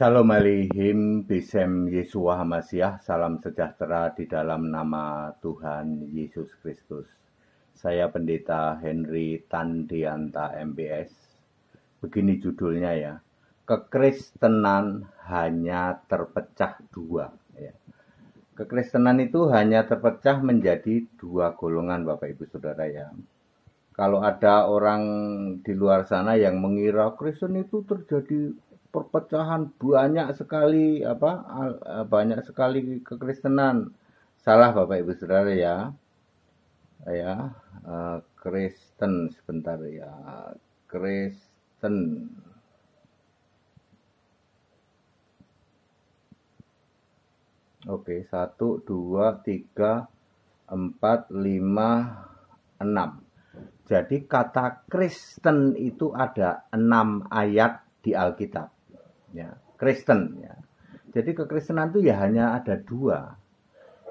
Shalom alihim bisem Yesua Hamasyah, salam sejahtera di dalam nama Tuhan Yesus Kristus. Saya Pendeta Henry Tandianta MBS. Begini judulnya ya, Kekristenan hanya terpecah dua. Ya. Kekristenan itu hanya terpecah menjadi dua golongan Bapak Ibu Saudara ya. Kalau ada orang di luar sana yang mengira Kristen itu terjadi perpecahan banyak sekali apa eh, banyak sekali kekristenan salah bapak ibu saudara ya ya eh, Kristen sebentar ya Kristen Oke, satu, dua, tiga, empat, lima, enam. Jadi kata Kristen itu ada enam ayat di Alkitab ya Kristen ya. Jadi kekristenan itu ya hanya ada dua,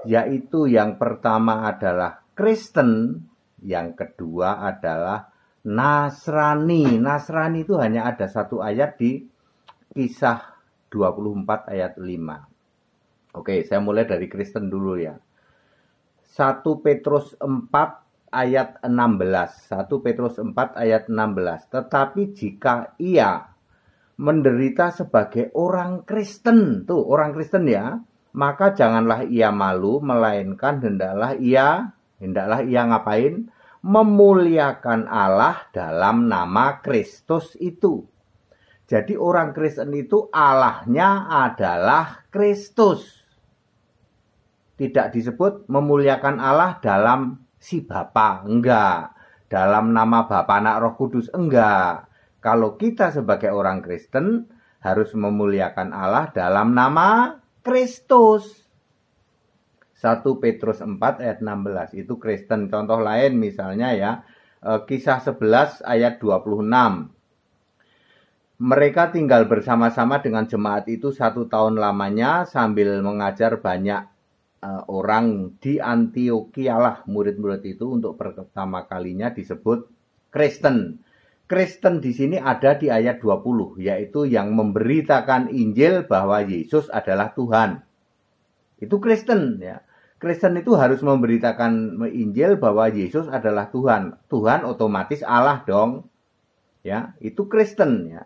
yaitu yang pertama adalah Kristen, yang kedua adalah Nasrani. Nasrani itu hanya ada satu ayat di kisah 24 ayat 5. Oke, saya mulai dari Kristen dulu ya. 1 Petrus 4 ayat 16. 1 Petrus 4 ayat 16. Tetapi jika ia menderita sebagai orang Kristen. Tuh, orang Kristen ya. Maka janganlah ia malu, melainkan hendaklah ia, hendaklah ia ngapain? Memuliakan Allah dalam nama Kristus itu. Jadi orang Kristen itu Allahnya adalah Kristus. Tidak disebut memuliakan Allah dalam si Bapa, enggak. Dalam nama Bapa anak Roh Kudus, enggak kalau kita sebagai orang Kristen harus memuliakan Allah dalam nama Kristus. 1 Petrus 4 ayat 16 itu Kristen. Contoh lain misalnya ya, eh, kisah 11 ayat 26. Mereka tinggal bersama-sama dengan jemaat itu satu tahun lamanya sambil mengajar banyak eh, orang di Antioquia lah murid-murid itu untuk pertama kalinya disebut Kristen. Kristen di sini ada di ayat 20 yaitu yang memberitakan Injil bahwa Yesus adalah Tuhan. Itu Kristen ya. Kristen itu harus memberitakan Injil bahwa Yesus adalah Tuhan. Tuhan otomatis Allah dong. Ya, itu Kristen ya.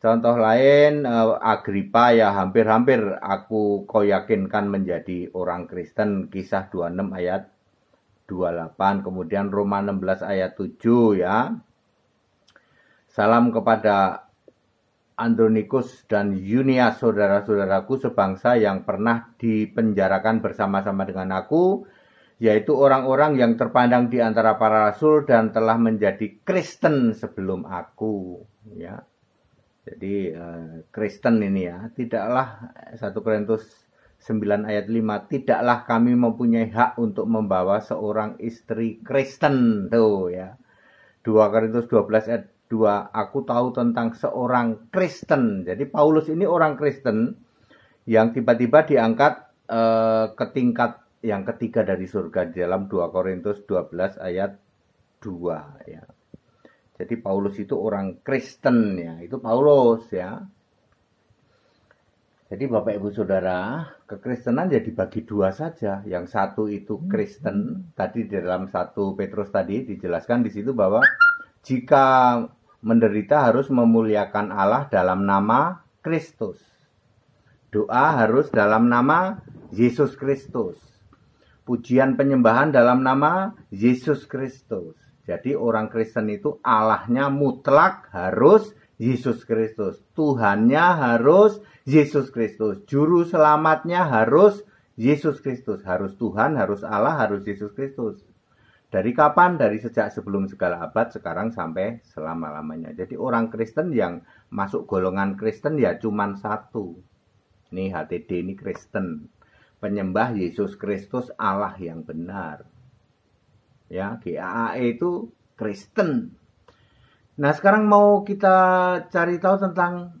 Contoh lain eh, Agripa ya hampir-hampir aku kau yakinkan menjadi orang Kristen kisah 26 ayat 28 kemudian Roma 16 ayat 7 ya Salam kepada Andronikus dan Yunia saudara-saudaraku sebangsa yang pernah dipenjarakan bersama-sama dengan aku, yaitu orang-orang yang terpandang di antara para rasul dan telah menjadi Kristen sebelum aku, ya. Jadi eh, Kristen ini ya, tidaklah 1 Korintus 9 ayat 5 tidaklah kami mempunyai hak untuk membawa seorang istri Kristen tuh ya. 2 Korintus 12 ayat 2 aku tahu tentang seorang Kristen. Jadi Paulus ini orang Kristen yang tiba-tiba diangkat eh, ke tingkat yang ketiga dari surga di dalam 2 Korintus 12 ayat 2 ya. Jadi Paulus itu orang Kristen ya, itu Paulus ya. Jadi Bapak Ibu Saudara, kekristenan ya bagi dua saja. Yang satu itu Kristen, tadi di dalam satu Petrus tadi dijelaskan di situ bahwa jika menderita harus memuliakan Allah dalam nama Kristus. Doa harus dalam nama Yesus Kristus. Pujian penyembahan dalam nama Yesus Kristus. Jadi orang Kristen itu Allahnya mutlak harus Yesus Kristus. Tuhannya harus Yesus Kristus. Juru selamatnya harus Yesus Kristus. Harus Tuhan, harus Allah, harus Yesus Kristus. Dari kapan? Dari sejak sebelum segala abad sekarang sampai selama-lamanya. Jadi orang Kristen yang masuk golongan Kristen ya cuman satu. Ini HTD ini Kristen. Penyembah Yesus Kristus Allah yang benar. Ya, GAAE itu Kristen. Nah, sekarang mau kita cari tahu tentang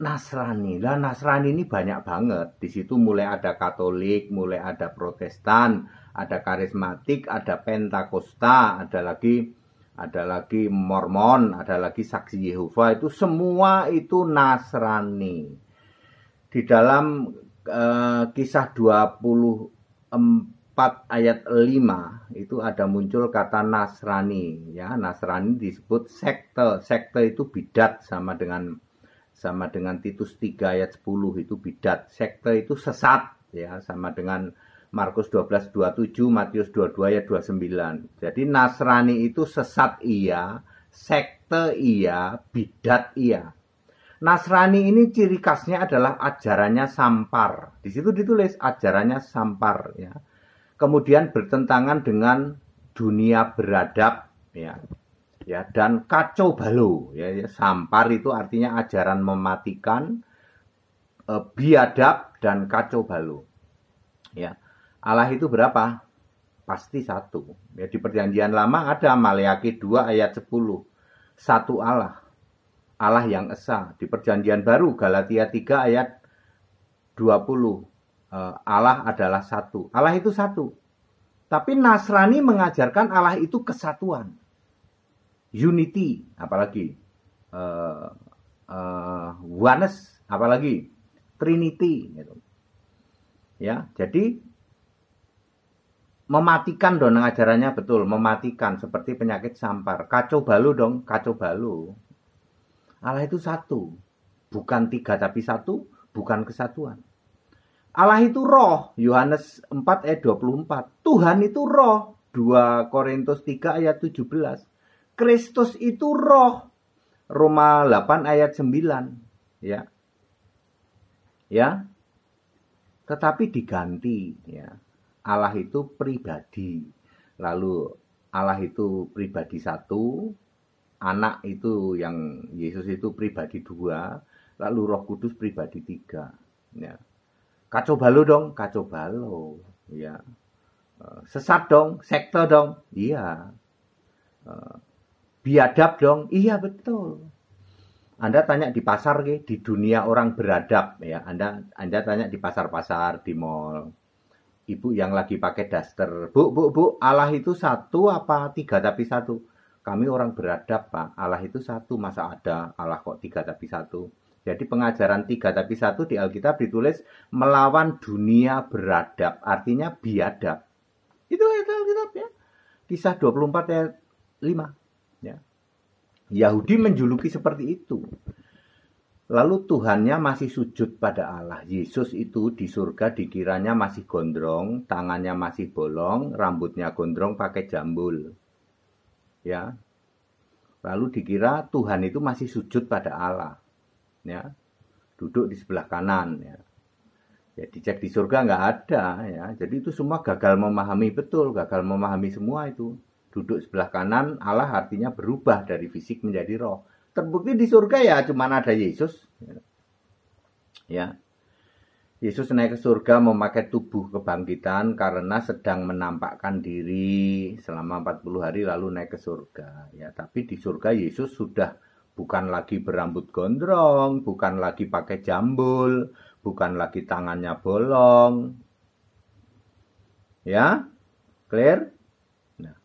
Nasrani. Lah Nasrani ini banyak banget. Di situ mulai ada Katolik, mulai ada Protestan, ada karismatik, ada pentakosta, ada lagi ada lagi Mormon, ada lagi Saksi Yehova itu semua itu Nasrani. Di dalam eh, kisah 24 ayat 5 itu ada muncul kata Nasrani ya. Nasrani disebut sekte. Sekte itu bidat sama dengan sama dengan Titus 3 ayat 10 itu bidat. Sekte itu sesat ya sama dengan Markus 12 27, Matius 22 ayat 29. Jadi Nasrani itu sesat iya, sekte iya, bidat iya. Nasrani ini ciri khasnya adalah ajarannya sampar. Di situ ditulis ajarannya sampar ya. Kemudian bertentangan dengan dunia beradab ya. Ya, dan kacau balau ya, ya. Sampar itu artinya ajaran mematikan, eh, biadab dan kacau balau. Ya. Allah itu berapa? Pasti satu. Ya, di perjanjian lama ada Maliaki 2 ayat 10. Satu Allah. Allah yang Esa. Di perjanjian baru Galatia 3 ayat 20. Eh, Allah adalah satu. Allah itu satu. Tapi Nasrani mengajarkan Allah itu kesatuan. Unity, apalagi. Uh, uh, oneness, apalagi. Trinity. Gitu. Ya, jadi mematikan dong ajarannya betul mematikan seperti penyakit sampar kacau balu dong kacau balu Allah itu satu bukan tiga tapi satu bukan kesatuan Allah itu roh Yohanes 4 ayat 24 Tuhan itu roh 2 Korintus 3 ayat 17 Kristus itu roh Roma 8 ayat 9 ya ya tetapi diganti ya Allah itu pribadi. Lalu Allah itu pribadi satu, anak itu yang Yesus itu pribadi dua, lalu Roh Kudus pribadi tiga. Ya. Kacau balu dong, kacau balo. Ya. Eh, sesat dong, sekte dong, iya. Eh, biadab dong, iya betul. Anda tanya di pasar, di dunia orang beradab ya. Anda Anda tanya di pasar-pasar, di mall, ibu yang lagi pakai daster. Bu, bu, bu, Allah itu satu apa tiga tapi satu? Kami orang beradab, Pak. Allah itu satu, masa ada Allah kok tiga tapi satu? Jadi pengajaran tiga tapi satu di Alkitab ditulis melawan dunia beradab, artinya biadab. Itu itu Alkitab ya. Kisah 24 ayat 5 ya. Yahudi menjuluki seperti itu. Lalu Tuhannya masih sujud pada Allah. Yesus itu di surga dikiranya masih gondrong, tangannya masih bolong, rambutnya gondrong pakai jambul. Ya. Lalu dikira Tuhan itu masih sujud pada Allah. Ya. Duduk di sebelah kanan ya. Ya dicek di surga nggak ada ya. Jadi itu semua gagal memahami betul, gagal memahami semua itu. Duduk sebelah kanan Allah artinya berubah dari fisik menjadi roh terbukti di surga ya cuman ada Yesus. Ya. Yesus naik ke surga memakai tubuh kebangkitan karena sedang menampakkan diri selama 40 hari lalu naik ke surga. Ya, tapi di surga Yesus sudah bukan lagi berambut gondrong, bukan lagi pakai jambul, bukan lagi tangannya bolong. Ya? Clear? Nah,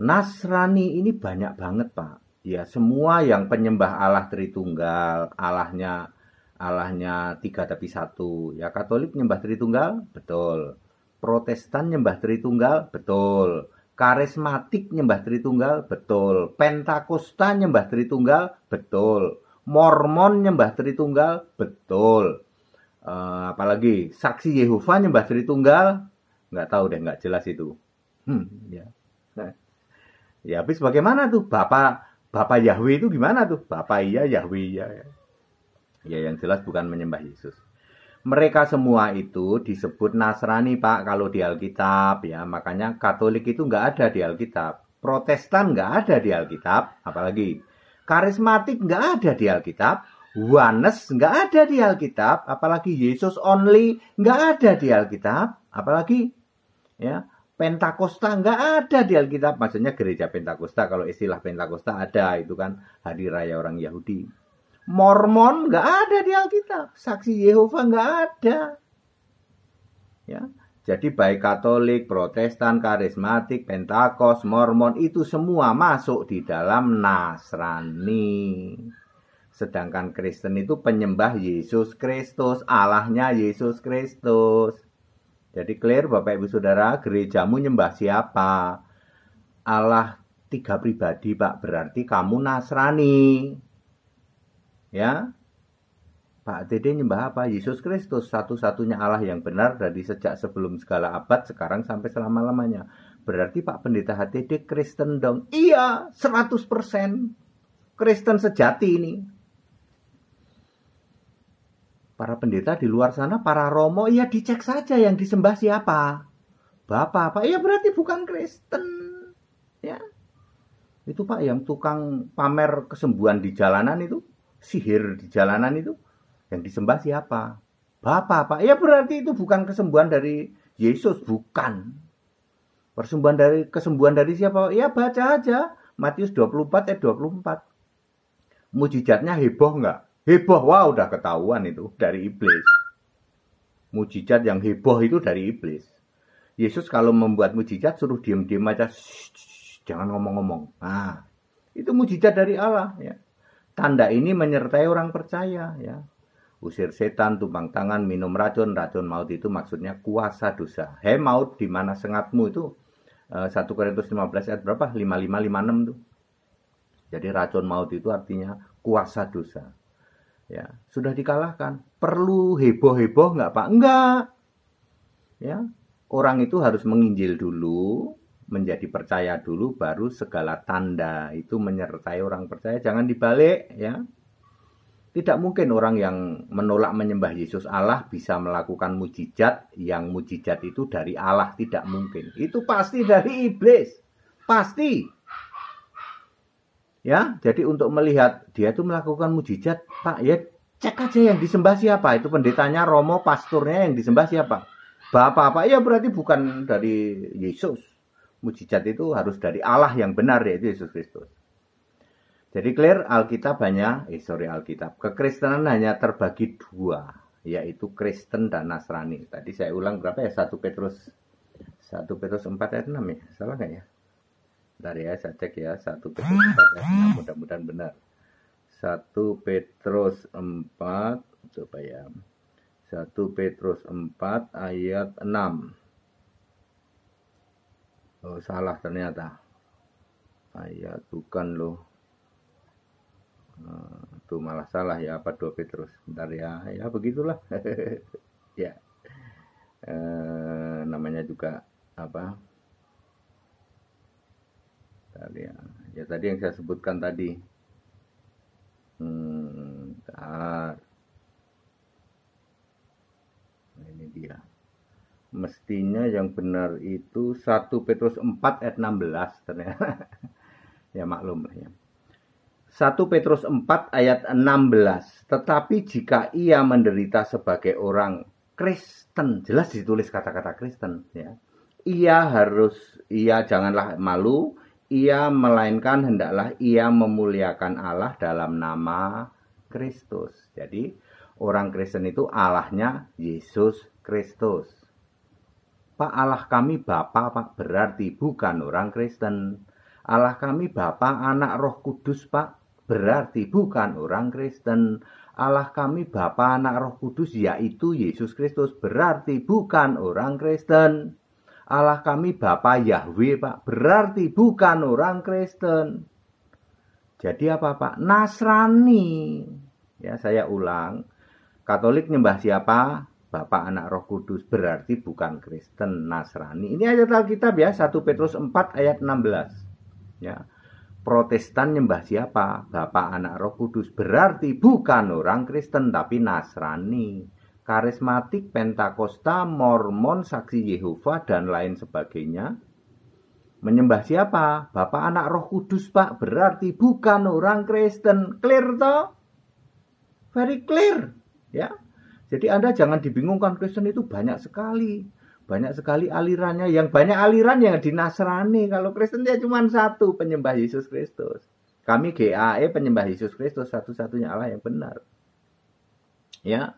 Nasrani ini banyak banget, Pak ya semua yang penyembah Allah Tritunggal, Allahnya Allahnya tiga tapi satu. Ya Katolik nyembah Tritunggal, betul. Protestan nyembah Tritunggal, betul. Karismatik nyembah Tritunggal, betul. Pentakosta nyembah Tritunggal, betul. Mormon nyembah Tritunggal, betul. Uh, apalagi saksi Yehova nyembah Tritunggal, nggak tahu deh, nggak jelas itu. Hmm, ya. Nah. ya habis bagaimana tuh Bapak Bapak Yahweh itu gimana tuh? Bapak iya, Yahweh iya. Ya. ya yang jelas bukan menyembah Yesus. Mereka semua itu disebut Nasrani Pak kalau di Alkitab ya. Makanya Katolik itu nggak ada di Alkitab. Protestan nggak ada di Alkitab. Apalagi karismatik nggak ada di Alkitab. Wanes nggak ada di Alkitab, apalagi Yesus only nggak ada di Alkitab, apalagi ya Pentakosta nggak ada di Alkitab, maksudnya gereja Pentakosta kalau istilah Pentakosta ada itu kan hari raya orang Yahudi. Mormon nggak ada di Alkitab, saksi Yehova nggak ada. Ya, jadi baik Katolik, Protestan, Karismatik, Pentakos, Mormon itu semua masuk di dalam Nasrani. Sedangkan Kristen itu penyembah Yesus Kristus, Allahnya Yesus Kristus. Jadi clear Bapak Ibu Saudara, gerejamu nyembah siapa? Allah tiga pribadi, Pak. Berarti kamu Nasrani. Ya. Pak Dede nyembah apa? Yesus Kristus, satu-satunya Allah yang benar dari sejak sebelum segala abad, sekarang sampai selama-lamanya. Berarti Pak Pendeta HTD Kristen dong. Iya, 100%. Kristen sejati ini. Para pendeta di luar sana, para romo, ya dicek saja yang disembah siapa. Bapak, Pak, ya berarti bukan Kristen. Ya. Itu Pak yang tukang pamer kesembuhan di jalanan itu, sihir di jalanan itu, yang disembah siapa? Bapak, Pak. Ya berarti itu bukan kesembuhan dari Yesus, bukan. Persembuhan dari kesembuhan dari siapa? Ya baca aja Matius 24 ayat eh, 24. Mujizatnya heboh nggak? Heboh, wah udah ketahuan itu dari iblis. Mujizat yang heboh itu dari iblis. Yesus kalau membuat mujizat suruh diem diem aja, shh, shh, jangan ngomong-ngomong. Nah, itu mujizat dari Allah. Ya. Tanda ini menyertai orang percaya. Ya. Usir setan, tumpang tangan, minum racun, racun maut itu maksudnya kuasa dosa. he maut, di mana sengatmu itu? 1 eh, Korintus 15 ayat berapa? 5556 tuh. Jadi racun maut itu artinya kuasa dosa ya sudah dikalahkan perlu heboh heboh nggak pak enggak ya orang itu harus menginjil dulu menjadi percaya dulu baru segala tanda itu menyertai orang percaya jangan dibalik ya tidak mungkin orang yang menolak menyembah Yesus Allah bisa melakukan mujizat yang mujizat itu dari Allah tidak mungkin itu pasti dari iblis pasti ya jadi untuk melihat dia itu melakukan mujizat pak ya cek aja yang disembah siapa itu pendetanya Romo pasturnya yang disembah siapa bapak-bapak ya berarti bukan dari Yesus mujizat itu harus dari Allah yang benar yaitu Yesus Kristus jadi clear Alkitab hanya eh sorry Alkitab kekristenan hanya terbagi dua yaitu Kristen dan Nasrani tadi saya ulang berapa ya Satu Petrus satu Petrus empat ayat enam, ya salah nggak ya Bentar ya, saya cek ya. satu Petrus 4 Nah, mudah-mudahan benar. satu Petrus empat coba ya. 1 Petrus 4 ayat enam Oh, salah ternyata. Ayat bukan loh. Eh, tuh malah salah ya apa dua Petrus. Bentar ya. Ya begitulah. ya. E, namanya juga apa? sekalian. Ya. ya tadi yang saya sebutkan tadi. Hmm, Nah, ini dia. Mestinya yang benar itu 1 Petrus 4 ayat 16 ternyata. ya maklum lah ya. 1 Petrus 4 ayat 16. Tetapi jika ia menderita sebagai orang Kristen, jelas ditulis kata-kata Kristen ya. Ia harus ia janganlah malu, ia melainkan hendaklah ia memuliakan Allah dalam nama Kristus. Jadi orang Kristen itu Allahnya Yesus Kristus. Pak Allah kami Bapa Pak berarti bukan orang Kristen. Allah kami Bapa Anak Roh Kudus Pak berarti bukan orang Kristen. Allah kami Bapa Anak Roh Kudus yaitu Yesus Kristus berarti bukan orang Kristen. Allah kami Bapa Yahweh Pak berarti bukan orang Kristen jadi apa Pak Nasrani ya saya ulang Katolik nyembah siapa Bapak anak roh kudus berarti bukan Kristen Nasrani ini ayat Alkitab ya 1 Petrus 4 ayat 16 ya Protestan nyembah siapa? Bapak anak roh kudus Berarti bukan orang Kristen tapi Nasrani karismatik, pentakosta, mormon, saksi Yehova, dan lain sebagainya. Menyembah siapa? Bapak anak roh kudus pak, berarti bukan orang Kristen. Clear toh? Very clear. ya. Jadi Anda jangan dibingungkan, Kristen itu banyak sekali. Banyak sekali alirannya, yang banyak aliran yang dinasrani. Kalau Kristen dia ya cuma satu, penyembah Yesus Kristus. Kami GAE penyembah Yesus Kristus, satu-satunya Allah yang benar. Ya,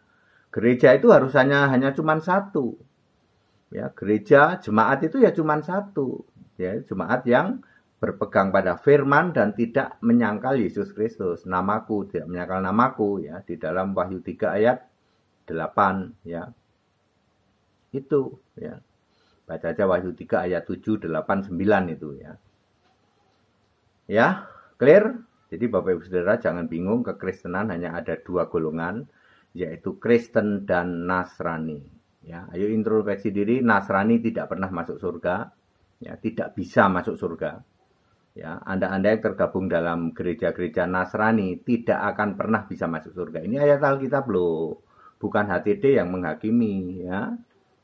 Gereja itu harus hanya hanya cuma satu. Ya, gereja jemaat itu ya cuma satu. Ya, jemaat yang berpegang pada firman dan tidak menyangkal Yesus Kristus namaku tidak menyangkal namaku ya di dalam Wahyu 3 ayat 8 ya itu ya baca aja Wahyu 3 ayat 7 8 9 itu ya ya clear jadi Bapak Ibu Saudara jangan bingung kekristenan hanya ada dua golongan yaitu Kristen dan Nasrani. Ya, ayo introspeksi diri, Nasrani tidak pernah masuk surga, ya, tidak bisa masuk surga. Ya, Anda-anda yang tergabung dalam gereja-gereja Nasrani tidak akan pernah bisa masuk surga. Ini ayat Alkitab loh, bukan HTD yang menghakimi, ya.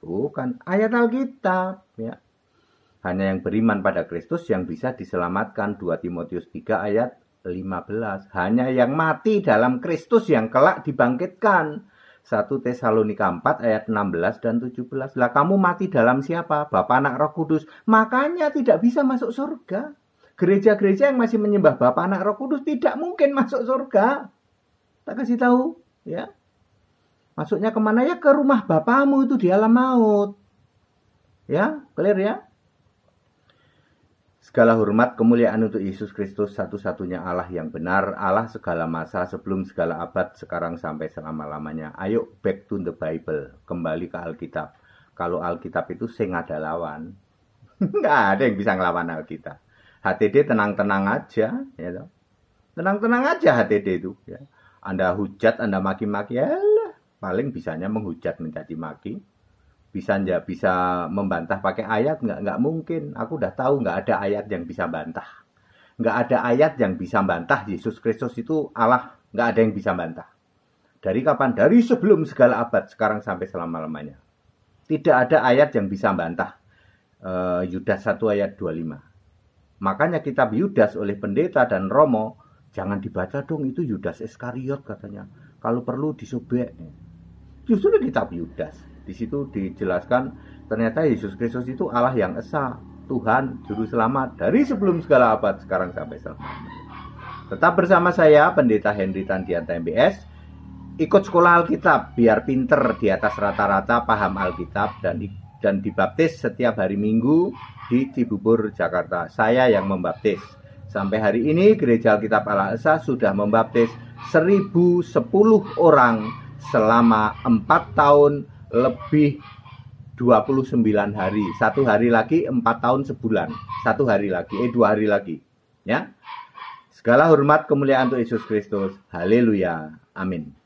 Bukan ayat Alkitab, ya. Hanya yang beriman pada Kristus yang bisa diselamatkan 2 Timotius 3 ayat 15 hanya yang mati dalam Kristus yang kelak dibangkitkan 1 Tesalonika 4 ayat 16 dan 17 lah kamu mati dalam siapa Bapa anak Roh Kudus makanya tidak bisa masuk surga gereja-gereja yang masih menyembah Bapa anak Roh Kudus tidak mungkin masuk surga tak kasih tahu ya masuknya kemana ya ke rumah bapamu itu di alam maut ya clear ya Segala hormat kemuliaan untuk Yesus Kristus satu-satunya Allah yang benar, Allah segala masa sebelum segala abad sekarang sampai selama-lamanya. Ayo back to the Bible, kembali ke Alkitab. Kalau Alkitab itu sing ada lawan, nggak ada yang bisa ngelawan Alkitab. HTD tenang-tenang aja, ya you tenang Tenang-tenang aja HTD itu. Ya. Anda hujat, Anda maki-maki, ya paling bisanya menghujat menjadi maki bisa ya bisa membantah pakai ayat nggak nggak mungkin aku udah tahu nggak ada ayat yang bisa bantah nggak ada ayat yang bisa bantah Yesus Kristus itu Allah nggak ada yang bisa bantah dari kapan dari sebelum segala abad sekarang sampai selama lamanya tidak ada ayat yang bisa bantah e, Yudas 1 ayat 25 makanya kitab Yudas oleh pendeta dan Romo jangan dibaca dong itu Yudas Iskariot katanya kalau perlu disobek justru kitab Yudas di situ dijelaskan ternyata Yesus Kristus itu Allah yang esa, Tuhan juru selamat dari sebelum segala abad sekarang sampai selama. Tetap bersama saya Pendeta Henry Tandianta MBS. Ikut sekolah Alkitab biar pinter di atas rata-rata paham Alkitab dan dan dibaptis setiap hari Minggu di Cibubur, Jakarta. Saya yang membaptis. Sampai hari ini Gereja Alkitab Allah Esa sudah membaptis 1010 orang selama 4 tahun lebih 29 hari satu hari lagi empat tahun sebulan satu hari lagi eh dua hari lagi ya segala hormat kemuliaan untuk Yesus Kristus haleluya amin